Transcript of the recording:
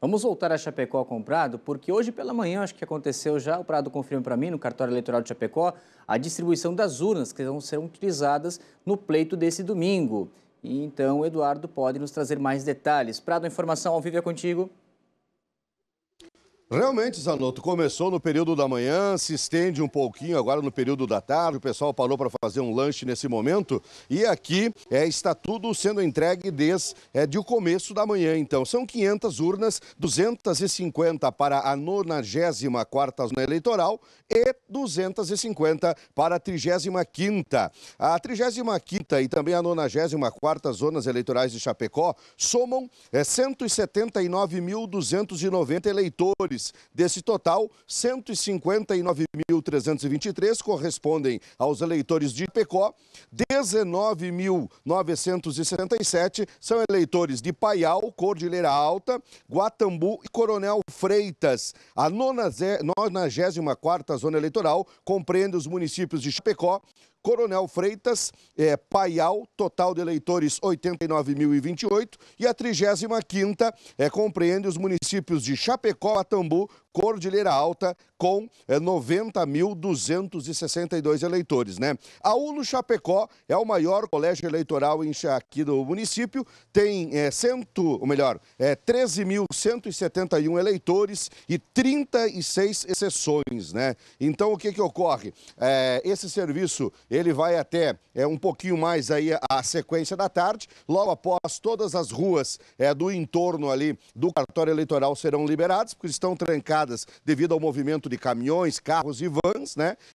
Vamos voltar a Chapecó com o Prado, porque hoje pela manhã, acho que aconteceu já, o Prado confirma para mim, no cartório eleitoral de Chapecó, a distribuição das urnas que vão ser utilizadas no pleito desse domingo. E então o Eduardo pode nos trazer mais detalhes. Prado, a informação ao vivo é contigo. Realmente, Zanotto, começou no período da manhã, se estende um pouquinho agora no período da tarde. O pessoal parou para fazer um lanche nesse momento. E aqui é, está tudo sendo entregue desde é, de o começo da manhã, então. São 500 urnas, 250 para a 94 zona eleitoral e 250 para a 35 A 35 e também a 94 zonas eleitorais de Chapecó somam é, 179.290 eleitores imóveis. Desse total, 159.323 correspondem aos eleitores de Pecó, 19.977 são eleitores de Paial, Cordilheira Alta, Guatambu e Coronel Freitas. A 94 Zona Eleitoral compreende os municípios de Chapecó, Coronel Freitas, é, Paial, total de eleitores 89.028 e a 35ª é, compreende os municípios de Chapecó, Atambu, bon... Cordilheira Alta, com 90.262 eh, eleitores, né? A ULO Chapecó é o maior colégio eleitoral em, aqui do município, tem é, cento, ou melhor, é, eh, 13.171 eleitores e 36 exceções, né? Então, o que que ocorre? É, esse serviço, ele vai até é, um pouquinho mais aí a sequência da tarde, logo após todas as ruas é, do entorno ali do cartório eleitoral serão liberadas, porque estão trancadas devido ao movimento de caminhões, carros e vans, né?